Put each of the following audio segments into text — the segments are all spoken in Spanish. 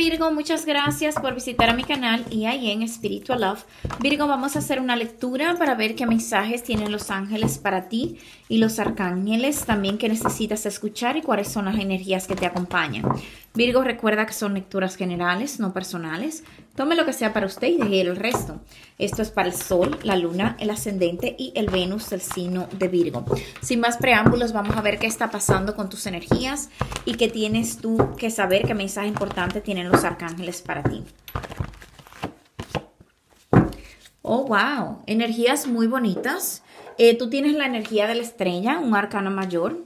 Virgo, muchas gracias por visitar a mi canal y ahí en Spiritual Love. Virgo, vamos a hacer una lectura para ver qué mensajes tienen los ángeles para ti y los arcángeles también que necesitas escuchar y cuáles son las energías que te acompañan. Virgo recuerda que son lecturas generales, no personales. Tome lo que sea para usted y deje el resto. Esto es para el Sol, la Luna, el Ascendente y el Venus, el signo de Virgo. Sin más preámbulos, vamos a ver qué está pasando con tus energías y qué tienes tú que saber, qué mensaje importante tienen los arcángeles para ti. Oh, wow. Energías muy bonitas. Eh, tú tienes la energía de la estrella, un arcano mayor.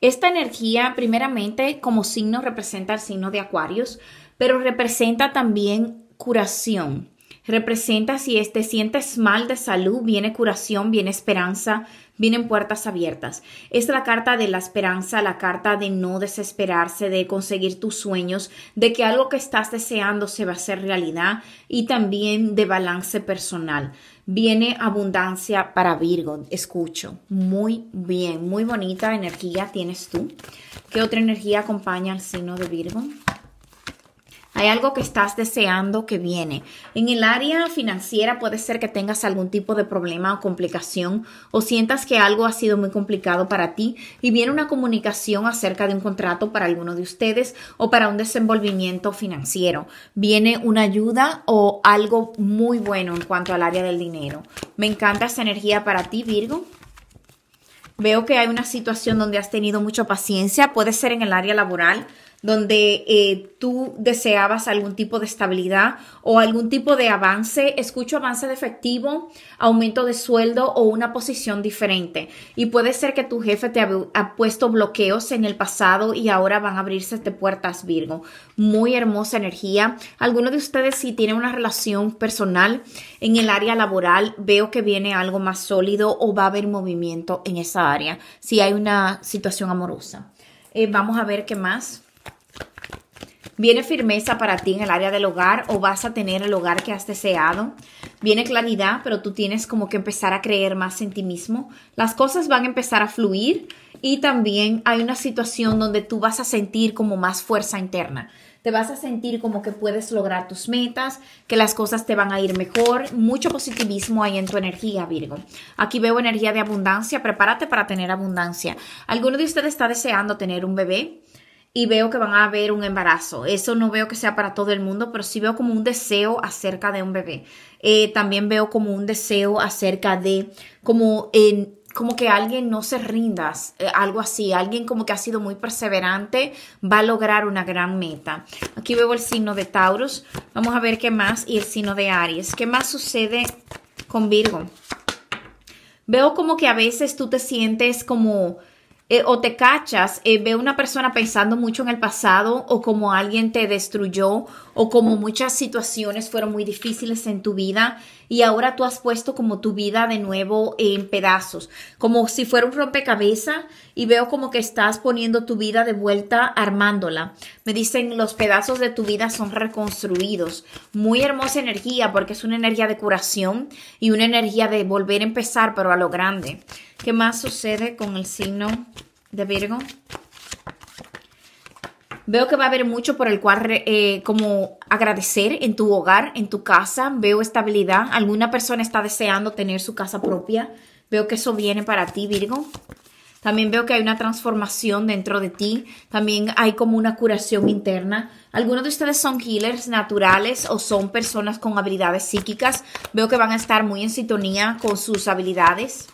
Esta energía, primeramente, como signo representa el signo de Acuarios, pero representa también curación, Representa si te sientes mal de salud, viene curación, viene esperanza, vienen puertas abiertas. Es la carta de la esperanza, la carta de no desesperarse, de conseguir tus sueños, de que algo que estás deseando se va a hacer realidad y también de balance personal. Viene abundancia para Virgo, escucho. Muy bien, muy bonita energía tienes tú. ¿Qué otra energía acompaña al signo de Virgo? Hay algo que estás deseando que viene. En el área financiera puede ser que tengas algún tipo de problema o complicación o sientas que algo ha sido muy complicado para ti y viene una comunicación acerca de un contrato para alguno de ustedes o para un desenvolvimiento financiero. Viene una ayuda o algo muy bueno en cuanto al área del dinero. Me encanta esa energía para ti, Virgo. Veo que hay una situación donde has tenido mucha paciencia, puede ser en el área laboral donde eh, tú deseabas algún tipo de estabilidad o algún tipo de avance, escucho avance de efectivo, aumento de sueldo o una posición diferente. Y puede ser que tu jefe te ha, puesto bloqueos en el pasado y ahora van a abrirse estas puertas, Virgo. Muy hermosa energía. Algunos de ustedes si tienen una relación personal en el área laboral, veo que viene algo más sólido o va a haber movimiento en esa área, si hay una situación amorosa. Eh, vamos a ver qué más. Viene firmeza para ti en el área del hogar o vas a tener el hogar que has deseado. Viene claridad, pero tú tienes como que empezar a creer más en ti mismo. Las cosas van a empezar a fluir y también hay una situación donde tú vas a sentir como más fuerza interna. Te vas a sentir como que puedes lograr tus metas, que las cosas te van a ir mejor. Mucho positivismo hay en tu energía, Virgo. Aquí veo energía de abundancia. Prepárate para tener abundancia. ¿Alguno de ustedes está deseando tener un bebé? y veo que van a haber un embarazo. Eso no veo que sea para todo el mundo, pero sí veo como un deseo acerca de un bebé. Eh, también veo como un deseo acerca de como como que alguien no se rindas, eh, algo así, alguien como que ha sido muy perseverante va a lograr una gran meta. Aquí veo el signo de Taurus, vamos a ver qué más y el signo de Aries. ¿Qué más sucede con Virgo? Veo como que a veces tú te sientes como eh, o te cachas, veo eh, ve una persona pensando mucho en el pasado o como alguien te destruyó o como muchas situaciones fueron muy difíciles en tu vida y ahora tú has puesto como tu vida de nuevo en pedazos, como si fuera un rompecabezas y veo como que estás poniendo tu vida de vuelta armándola. Me dicen los pedazos de tu vida son reconstruidos. Muy hermosa energía porque es una energía de curación y una energía de volver a empezar pero a lo grande. ¿Qué más sucede con el signo de Virgo? Veo que va a haber mucho por el cual eh, como agradecer en tu hogar, en tu casa. Veo estabilidad. Alguna persona está deseando tener su casa propia. Veo que eso viene para ti, Virgo. También veo que hay una transformación dentro de ti. También hay como una curación interna. Algunos de ustedes son healers naturales o son personas con habilidades psíquicas. Veo que van a estar muy en sintonía con sus habilidades.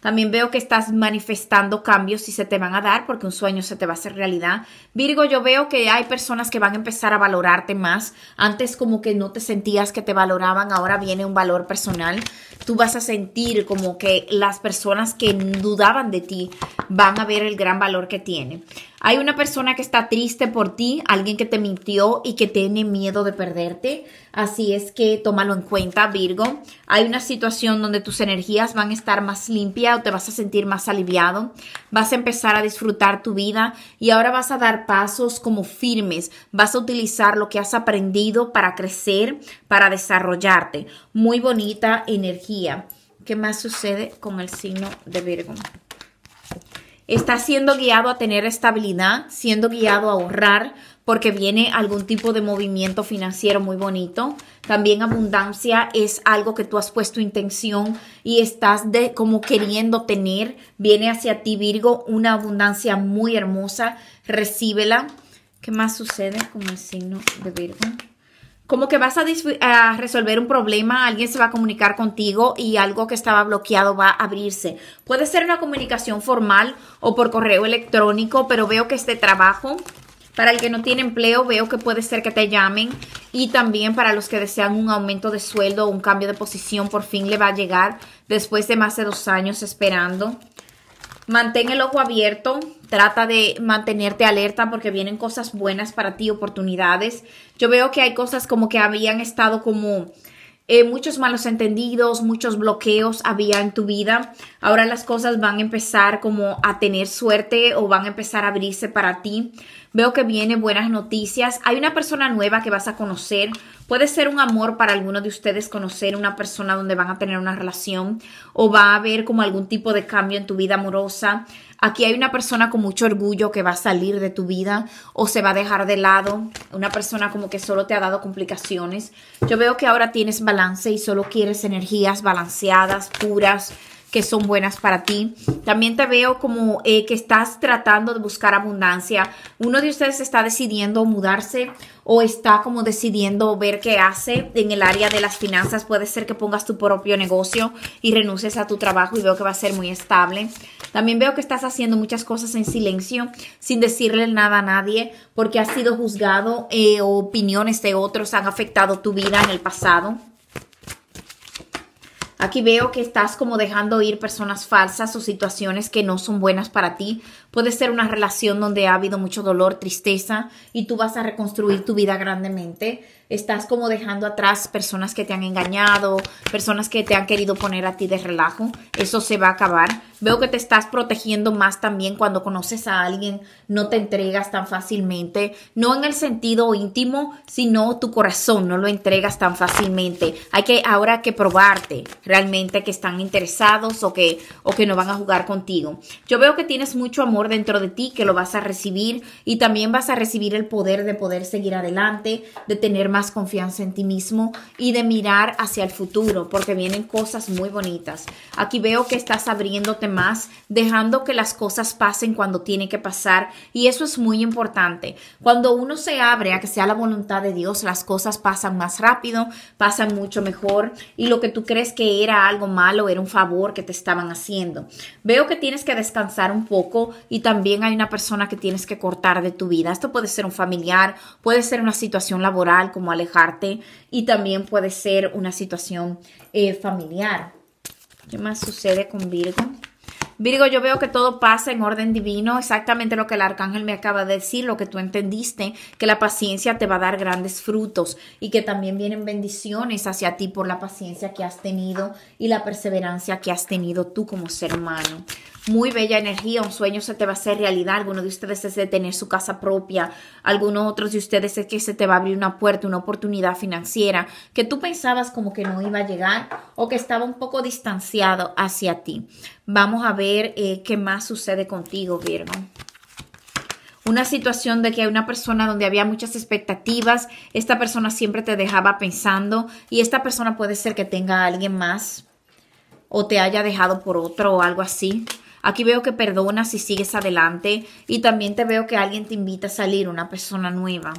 También veo que estás manifestando cambios y se te van a dar porque un sueño se te va a hacer realidad. Virgo, yo veo que hay personas que van a empezar a valorarte más. Antes como que no te sentías que te valoraban, ahora viene un valor personal. Tú vas a sentir como que las personas que dudaban de ti van a ver el gran valor que tienen. Hay una persona que está triste por ti, alguien que te mintió y que tiene miedo de perderte. Así es que tómalo en cuenta, Virgo. Hay una situación donde tus energías van a estar más limpias o te vas a sentir más aliviado. Vas a empezar a disfrutar tu vida y ahora vas a dar pasos como firmes. Vas a utilizar lo que has aprendido para crecer, para desarrollarte. Muy bonita energía. ¿Qué más sucede con el signo de Virgo? Está siendo guiado a tener estabilidad, siendo guiado a ahorrar, porque viene algún tipo de movimiento financiero muy bonito. También abundancia es algo que tú has puesto intención y estás de, como queriendo tener. Viene hacia ti, Virgo, una abundancia muy hermosa. Recíbela. ¿Qué más sucede con el signo de Virgo? como que vas a, resolver un problema, alguien se va a comunicar contigo y algo que estaba bloqueado va a abrirse. Puede ser una comunicación formal o por correo electrónico, pero veo que este trabajo, para el que no tiene empleo, veo que puede ser que te llamen y también para los que desean un aumento de sueldo o un cambio de posición, por fin le va a llegar después de más de dos años esperando. Mantén el ojo abierto Trata de mantenerte alerta porque vienen cosas buenas para ti, oportunidades. Yo veo que hay cosas como que habían estado como eh, muchos malos entendidos, muchos bloqueos había en tu vida. Ahora las cosas van a empezar como a tener suerte o van a empezar a abrirse para ti. Veo que vienen buenas noticias. Hay una persona nueva que vas a conocer. Puede ser un amor para alguno de ustedes conocer una persona donde van a tener una relación o va a haber como algún tipo de cambio en tu vida amorosa. Aquí hay una persona con mucho orgullo que va a salir de tu vida o se va a dejar de lado. Una persona como que solo te ha dado complicaciones. Yo veo que ahora tienes balance y solo quieres energías balanceadas, puras, que son buenas para ti. También te veo como eh, que estás tratando de buscar abundancia. Uno de ustedes está decidiendo mudarse o está como decidiendo ver qué hace en el área de las finanzas. Puede ser que pongas tu propio negocio y renuncies a tu trabajo y veo que va a ser muy estable. También veo que estás haciendo muchas cosas en silencio, sin decirle nada a nadie, porque has sido juzgado eh, opiniones de otros han afectado tu vida en el pasado. Aquí veo que estás como dejando ir personas falsas o situaciones que no son buenas para ti Puede ser una relación donde ha habido mucho dolor, tristeza y tú vas a reconstruir tu vida grandemente. Estás como dejando atrás personas que te han engañado, personas que te han querido poner a ti de relajo. Eso se va a acabar. Veo que te estás protegiendo más también cuando conoces a alguien. No te entregas tan fácilmente. No en el sentido íntimo, sino tu corazón. No lo entregas tan fácilmente. Hay que ahora que probarte realmente que están interesados o que, o que no van a jugar contigo. Yo veo que tienes mucho amor dentro de ti que lo vas a recibir y también vas a recibir el poder de poder seguir adelante, de tener más confianza en ti mismo y de mirar hacia el futuro porque vienen cosas muy bonitas. Aquí veo que estás abriéndote más, dejando que las cosas pasen cuando tiene que pasar y eso es muy importante. Cuando uno se abre a que sea la voluntad de Dios, las cosas pasan más rápido, pasan mucho mejor y lo que tú crees que era algo malo era un favor que te estaban haciendo. Veo que tienes que descansar un poco y también hay una persona que tienes que cortar de tu vida. Esto puede ser un familiar, puede ser una situación laboral como alejarte y también puede ser una situación eh, familiar. ¿Qué más sucede con Virgo? Virgo, yo veo que todo pasa en orden divino, exactamente lo que el arcángel me acaba de decir, lo que tú entendiste, que la paciencia te va a dar grandes frutos y que también vienen bendiciones hacia ti por la paciencia que has tenido y la perseverancia que has tenido tú como ser humano muy bella energía, un sueño se te va a hacer realidad, alguno de ustedes es de tener su casa propia, alguno otros de ustedes es que se te va a abrir una puerta, una oportunidad financiera que tú pensabas como que no iba a llegar o que estaba un poco distanciado hacia ti. Vamos a ver eh, qué más sucede contigo, Virgo una situación de que hay una persona donde había muchas expectativas, esta persona siempre te dejaba pensando y esta persona puede ser que tenga a alguien más o te haya dejado por otro o algo así. Aquí veo que perdonas y sigues adelante y también te veo que alguien te invita a salir, una persona nueva.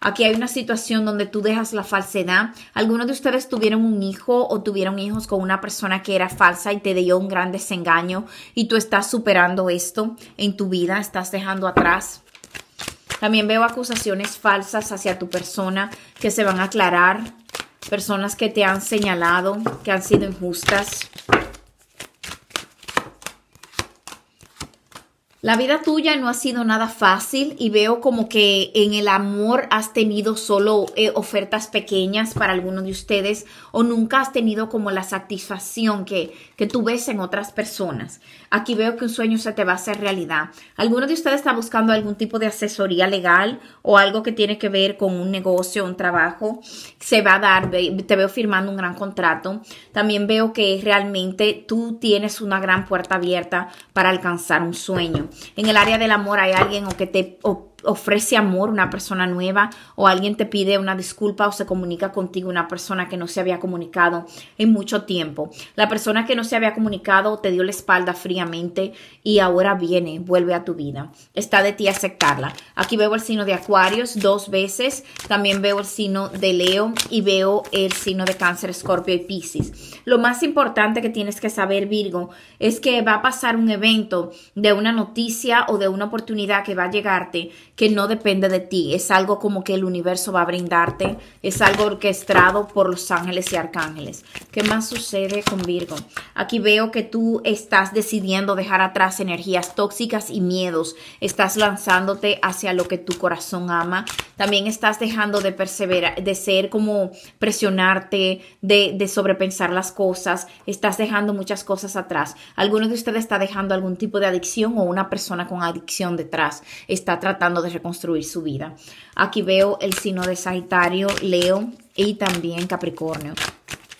Aquí hay una situación donde tú dejas la falsedad. Algunos de ustedes tuvieron un hijo o tuvieron hijos con una persona que era falsa y te dio un gran desengaño y tú estás superando esto en tu vida, estás dejando atrás. También veo acusaciones falsas hacia tu persona que se van a aclarar. Personas que te han señalado, que han sido injustas. La vida tuya no ha sido nada fácil y veo como que en el amor has tenido solo eh, ofertas pequeñas para algunos de ustedes o nunca has tenido como la satisfacción que, que tú ves en otras personas. Aquí veo que un sueño se te va a hacer realidad. Algunos de ustedes está buscando algún tipo de asesoría legal o algo que tiene que ver con un negocio, un trabajo. Se va a dar, te veo firmando un gran contrato. También veo que realmente tú tienes una gran puerta abierta para alcanzar un sueño en el área del amor hay alguien o que te ofrece amor una persona nueva o alguien te pide una disculpa o se comunica contigo una persona que no se había comunicado en mucho tiempo. La persona que no se había comunicado te dio la espalda fríamente y ahora viene, vuelve a tu vida. Está de ti aceptarla. Aquí veo el signo de Acuarios dos veces, también veo el signo de Leo y veo el signo de Cáncer, Escorpio y Piscis. Lo más importante que tienes que saber, Virgo, es que va a pasar un evento de una noticia o de una oportunidad que va a llegarte que no depende de ti, es algo como que el universo va a brindarte, es algo orquestado por los ángeles y arcángeles. ¿Qué más sucede con Virgo? Aquí veo que tú estás decidiendo dejar atrás energías tóxicas y miedos, estás lanzándote hacia lo que tu corazón ama, también estás dejando de perseverar, de ser como presionarte, de, de sobrepensar las cosas, estás dejando muchas cosas atrás. Algunos de ustedes está dejando algún tipo de adicción o una persona con adicción detrás, está tratando de reconstruir su vida. Aquí veo el signo de Sagitario, Leo y también Capricornio.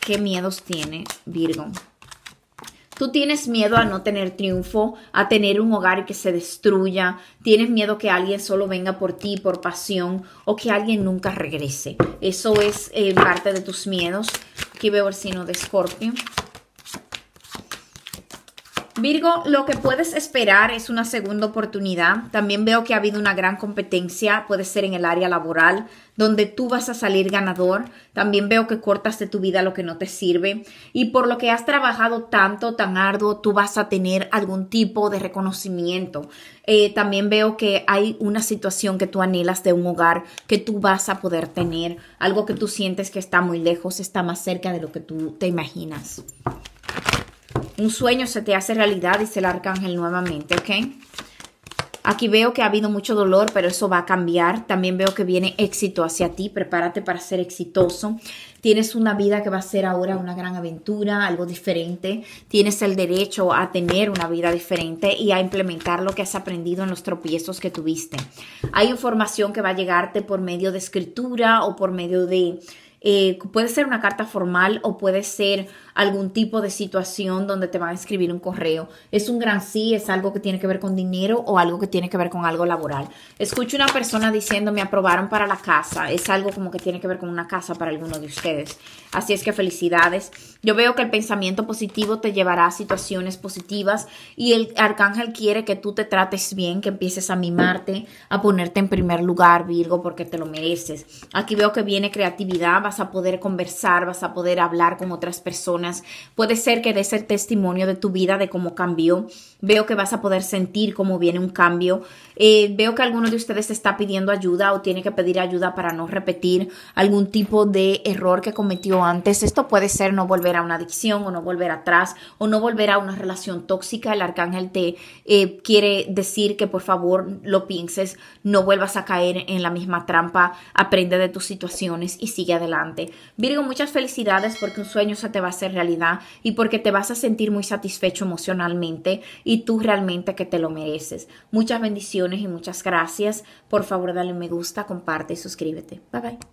¿Qué miedos tiene Virgo? Tú tienes miedo a no tener triunfo, a tener un hogar que se destruya, tienes miedo que alguien solo venga por ti, por pasión, o que alguien nunca regrese. Eso es eh, parte de tus miedos. Aquí veo el signo de Escorpio. Virgo, lo que puedes esperar es una segunda oportunidad. También veo que ha habido una gran competencia, puede ser en el área laboral, donde tú vas a salir ganador. También veo que cortas de tu vida lo que no te sirve. Y por lo que has trabajado tanto, tan arduo, tú vas a tener algún tipo de reconocimiento. Eh, también veo que hay una situación que tú anhelas de un hogar que tú vas a poder tener, algo que tú sientes que está muy lejos, está más cerca de lo que tú te imaginas un sueño se te hace realidad, dice el arcángel nuevamente, ¿ok? Aquí veo que ha habido mucho dolor, pero eso va a cambiar. También veo que viene éxito hacia ti. Prepárate para ser exitoso. Tienes una vida que va a ser ahora una gran aventura, algo diferente. Tienes el derecho a tener una vida diferente y a implementar lo que has aprendido en los tropiezos que tuviste. Hay información que va a llegarte por medio de escritura o por medio de eh, puede ser una carta formal o puede ser algún tipo de situación donde te van a escribir un correo. Es un gran sí, es algo que tiene que ver con dinero o algo que tiene que ver con algo laboral. Escucho una persona diciendo me aprobaron para la casa. Es algo como que tiene que ver con una casa para alguno de ustedes. Así es que felicidades. Yo veo que el pensamiento positivo te llevará a situaciones positivas y el arcángel quiere que tú te trates bien, que empieces a mimarte, a ponerte en primer lugar, Virgo, porque te lo mereces. Aquí veo que viene creatividad vas a poder conversar, vas a poder hablar con otras personas. Puede ser que des el testimonio de tu vida, de cómo cambió. Veo que vas a poder sentir cómo viene un cambio. Eh, veo que alguno de ustedes está pidiendo ayuda o tiene que pedir ayuda para no repetir algún tipo de error que cometió antes. Esto puede ser no volver a una adicción o no volver atrás o no volver a una relación tóxica. El arcángel te eh, quiere decir que por favor lo pienses, no vuelvas a caer en la misma trampa, aprende de tus situaciones y sigue adelante. Virgo, muchas felicidades porque un sueño se te va a hacer realidad y porque te vas a sentir muy satisfecho emocionalmente y tú realmente que te lo mereces. Muchas bendiciones y muchas gracias. Por favor, dale me gusta, comparte y suscríbete. Bye bye.